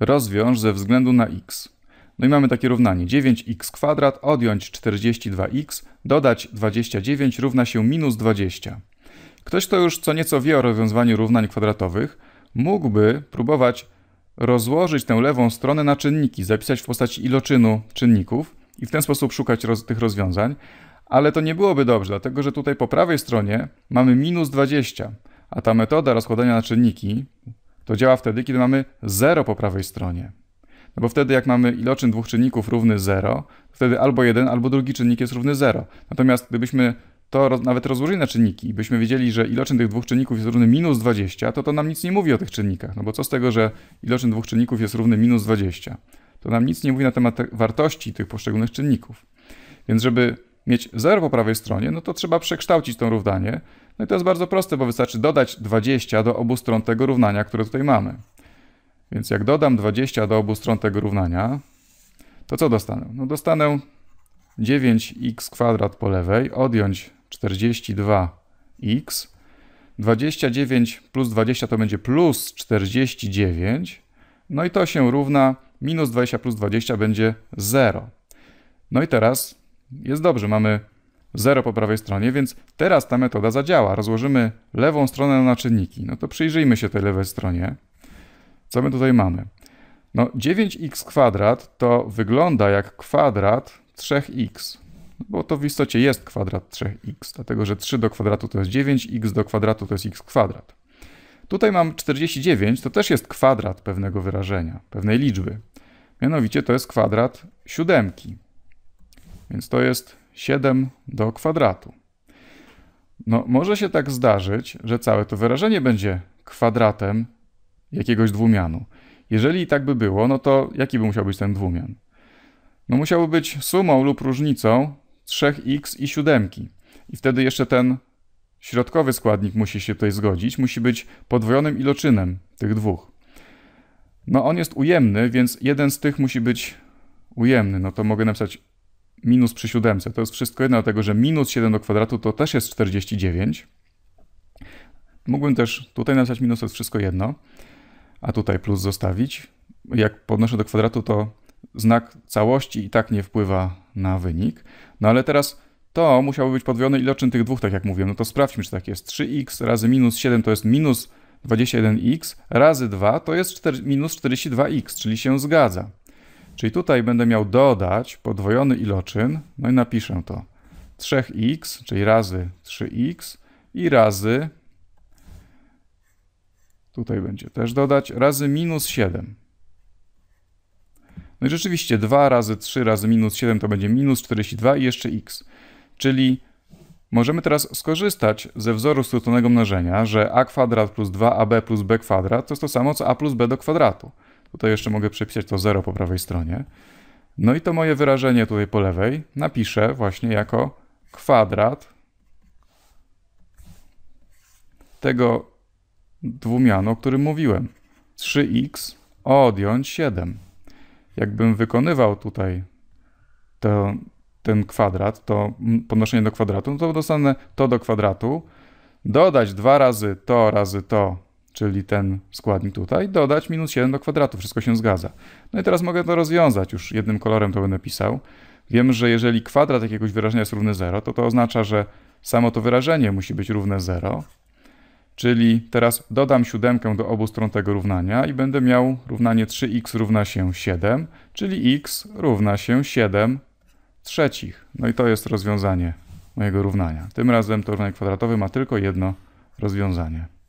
rozwiąż ze względu na x. No i mamy takie równanie 9x kwadrat, odjąć 42x, dodać 29 równa się minus 20. Ktoś, kto już co nieco wie o rozwiązywaniu równań kwadratowych, mógłby próbować rozłożyć tę lewą stronę na czynniki, zapisać w postaci iloczynu czynników i w ten sposób szukać roz tych rozwiązań, ale to nie byłoby dobrze, dlatego że tutaj po prawej stronie mamy minus 20, a ta metoda rozkładania na czynniki, to działa wtedy, kiedy mamy 0 po prawej stronie. No bo wtedy jak mamy iloczyn dwóch czynników równy 0, wtedy albo jeden, albo drugi czynnik jest równy 0. Natomiast gdybyśmy to roz, nawet rozłożyli na czynniki i byśmy wiedzieli, że iloczyn tych dwóch czynników jest równy minus 20, to to nam nic nie mówi o tych czynnikach. No bo co z tego, że iloczyn dwóch czynników jest równy minus 20? To nam nic nie mówi na temat te wartości tych poszczególnych czynników. Więc żeby mieć 0 po prawej stronie, no to trzeba przekształcić to równanie no i to jest bardzo proste, bo wystarczy dodać 20 do obu stron tego równania, które tutaj mamy. Więc jak dodam 20 do obu stron tego równania, to co dostanę? No dostanę 9x kwadrat po lewej, odjąć 42x, 29 plus 20 to będzie plus 49, no i to się równa minus 20 plus 20 będzie 0. No i teraz jest dobrze, mamy 0 po prawej stronie, więc teraz ta metoda zadziała. Rozłożymy lewą stronę na czynniki. No to przyjrzyjmy się tej lewej stronie. Co my tutaj mamy? No 9x kwadrat to wygląda jak kwadrat 3x, bo to w istocie jest kwadrat 3x, dlatego że 3 do kwadratu to jest 9, x do kwadratu to jest x kwadrat. Tutaj mam 49, to też jest kwadrat pewnego wyrażenia, pewnej liczby. Mianowicie to jest kwadrat siódemki. Więc to jest 7 do kwadratu. No, może się tak zdarzyć, że całe to wyrażenie będzie kwadratem jakiegoś dwumianu. Jeżeli tak by było, no to jaki by musiał być ten dwumian? No musiałby być sumą lub różnicą 3x i 7. I wtedy jeszcze ten środkowy składnik musi się tutaj zgodzić, musi być podwojonym iloczynem tych dwóch. No on jest ujemny, więc jeden z tych musi być ujemny. No to mogę napisać minus przy siódemce. To jest wszystko jedno, dlatego że minus 7 do kwadratu to też jest 49. Mógłbym też tutaj napisać minus, to jest wszystko jedno, a tutaj plus zostawić. Jak podnoszę do kwadratu, to znak całości i tak nie wpływa na wynik. No ale teraz to musiało być podwojone iloczyn tych dwóch, tak jak mówiłem. No to sprawdźmy, czy tak jest. 3x razy minus 7 to jest minus 21x, razy 2 to jest 4, minus 42x, czyli się zgadza. Czyli tutaj będę miał dodać podwojony iloczyn, no i napiszę to. 3x, czyli razy 3x i razy, tutaj będzie też dodać, razy minus 7. No i rzeczywiście 2 razy 3 razy minus 7 to będzie minus 42 i jeszcze x. Czyli możemy teraz skorzystać ze wzoru skróconego mnożenia, że a kwadrat plus 2ab plus b kwadrat to jest to samo co a plus b do kwadratu. Tutaj jeszcze mogę przepisać to 0 po prawej stronie. No i to moje wyrażenie tutaj po lewej napiszę właśnie jako kwadrat tego dwumianu, o którym mówiłem. 3x odjąć 7. Jakbym wykonywał tutaj to, ten kwadrat, to podnoszenie do kwadratu, no to dostanę to do kwadratu, dodać dwa razy to razy to czyli ten składnik tutaj, dodać minus 7 do kwadratu, wszystko się zgadza. No i teraz mogę to rozwiązać, już jednym kolorem to będę pisał. Wiem, że jeżeli kwadrat jakiegoś wyrażenia jest równy 0, to to oznacza, że samo to wyrażenie musi być równe 0, czyli teraz dodam siódemkę do obu stron tego równania i będę miał równanie 3x równa się 7, czyli x równa się 7 trzecich. No i to jest rozwiązanie mojego równania. Tym razem to równanie kwadratowe ma tylko jedno rozwiązanie.